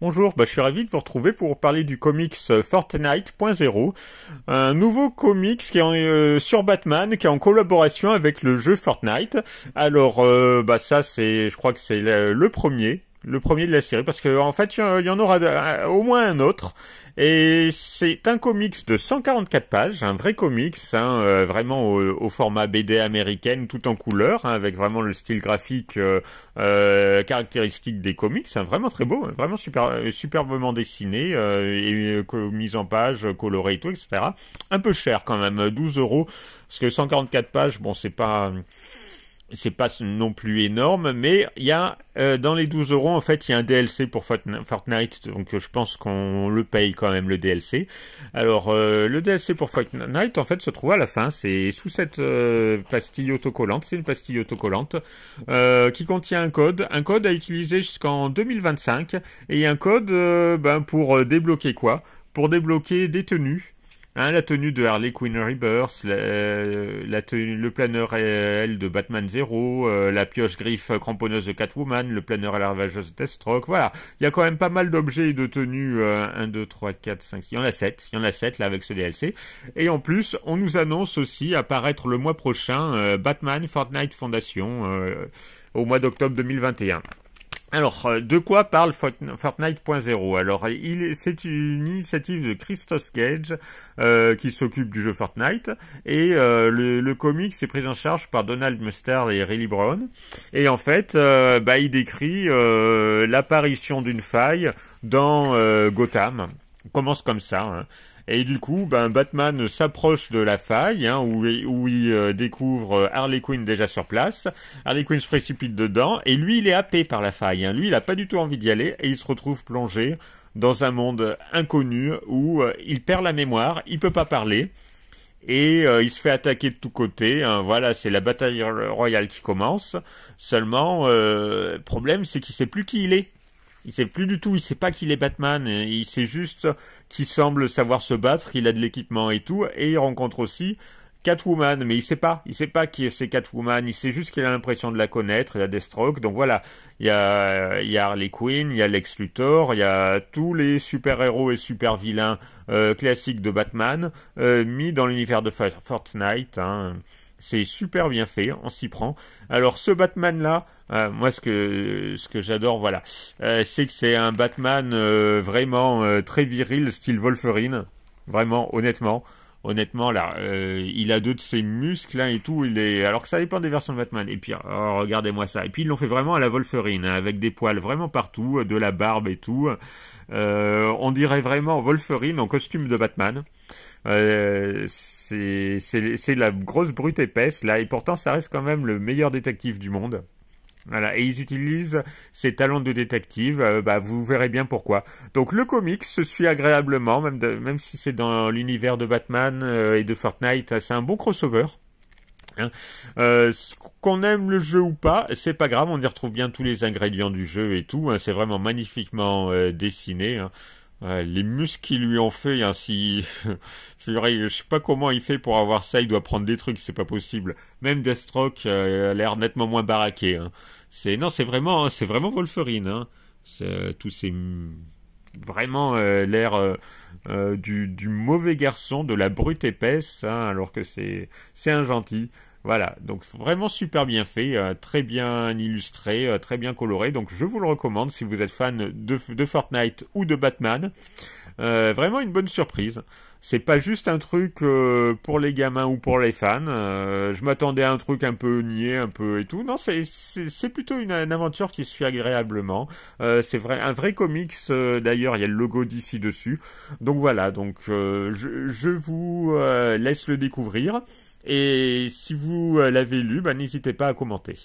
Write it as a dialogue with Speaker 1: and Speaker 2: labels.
Speaker 1: Bonjour, bah, je suis ravi de vous retrouver pour parler du comics euh, Fortnite.0, un nouveau comics qui est euh, sur Batman, qui est en collaboration avec le jeu Fortnite. Alors, euh, bah ça c'est, je crois que c'est le premier, le premier de la série, parce qu'en en fait, il y en aura au moins un autre. Et c'est un comics de 144 pages, un vrai comics, hein, euh, vraiment au, format BD américaine, tout en couleur, hein, avec vraiment le style graphique euh, euh, caractéristique des comics, hein, vraiment très beau, hein, vraiment super, superbement dessiné, et mise en page, coloré et tout, etc. Un peu cher quand même, 12 euros, parce que 144 pages, bon, c'est pas c'est pas non plus énorme, mais il y a euh, dans les 12 euros en fait il y a un DLC pour Fortnite, donc euh, je pense qu'on le paye quand même le DLC. Alors euh, le DLC pour Fortnite en fait se trouve à la fin, c'est sous cette pastille autocollante, c'est une pastille autocollante qui contient un code, un code à utiliser jusqu'en 2025 et un code ben, pour débloquer quoi Pour débloquer des tenues. Hein, la tenue de Harley Quinn Rebirth, euh, le planeur L de Batman Zero, euh, la pioche griffe cramponneuse de Catwoman, le planeur à la ravageuse de Deathstroke, voilà. Il y a quand même pas mal d'objets et de tenues, 1, 2, 3, 4, 5, il y en a 7, il y en a 7 là avec ce DLC. Et en plus, on nous annonce aussi apparaître le mois prochain euh, Batman Fortnite Foundation au mois d'octobre 2021. Alors, euh, de quoi parle Fortnite.0 Alors, c'est une initiative de Christos Gage, euh, qui s'occupe du jeu Fortnite et euh, le, le comic s'est pris en charge par Donald Mustard et Riley Brown. Et en fait, bah, il décrit l'apparition d'une faille dans Gotham commence comme ça. Hein. Et du coup, ben, Batman s'approche de la faille hein, où, il euh, découvre euh, Harley Quinn déjà sur place. Harley Quinn se précipite dedans et lui, il est happé par la faille. Hein. Lui, il n'a pas du tout envie d'y aller et il se retrouve plongé dans un monde inconnu où euh, il perd la mémoire, il peut pas parler et il se fait attaquer de tous côtés. Voilà, c'est la bataille royale qui commence. Seulement, le problème, c'est qu'il sait plus qui il est il sait plus du tout, il sait pas qu'il est Batman, il sait juste qu'il semble savoir se battre, qu'il a de l'équipement et tout, et il rencontre aussi Catwoman, mais il sait pas, il sait pas qui est cette Catwoman, il sait juste qu'il a l'impression de la connaître, il a des donc voilà, il y a, il y a Harley Quinn, il y a Lex Luthor, il y a tous les super-héros et super-vilains euh, classiques de Batman euh, mis dans l'univers de Fortnite, hein c'est super bien fait, on s'y prend. Alors ce Batman là, euh, moi ce que ce que j'adore, voilà, euh, c'est que c'est un Batman euh, vraiment très viril, style Wolverine, vraiment honnêtement. Honnêtement, là, il a deux de ses muscles hein, et tout. Il est alors que ça dépend des versions de Batman. Et puis, regardez-moi ça. Et puis ils l'ont fait vraiment à la Wolverine, hein, avec des poils vraiment partout, de la barbe et tout. Euh, on dirait vraiment Wolverine en costume de Batman. Euh, c'est la grosse brute épaisse là, et pourtant ça reste quand même le meilleur détective du monde. Voilà, et ils utilisent ses talents de détective, euh, bah, vous verrez bien pourquoi. Donc le comic se suit agréablement, même, même si c'est dans l'univers de Batman euh, et de Fortnite, c'est un bon crossover. Hein. Euh, qu'on aime le jeu ou pas, c'est pas grave, on y retrouve bien tous les ingrédients du jeu et tout. Hein. c'est vraiment magnifiquement euh, dessiné. Hein. Euh, les muscles qu'ils lui ont fait, ainsi je sais pas comment il fait pour avoir ça, il doit prendre des trucs, c'est pas possible. Même Deathstroke a l'air nettement moins baraqué. C'est non, c'est vraiment, c'est vraiment Wolverine. tous ces vraiment l'air du, mauvais garçon, de la brute épaisse, alors que c'est c'est un gentil. Voilà, donc vraiment super bien fait, euh, très bien illustré, euh, très bien coloré. Donc je vous le recommande si vous êtes fan de, Fortnite ou de Batman. Euh, vraiment une bonne surprise. C'est pas juste un truc pour les gamins ou pour les fans. je m'attendais à un truc un peu nié, un peu et tout. Non, c'est plutôt une, aventure qui se fait agréablement. c'est vrai, un vrai comics. D'ailleurs, il y a le logo d'ici dessus. Donc voilà. Donc je, je, vous laisse le découvrir. Et si vous euh, l'avez lu, bah, n'hésitez pas à commenter.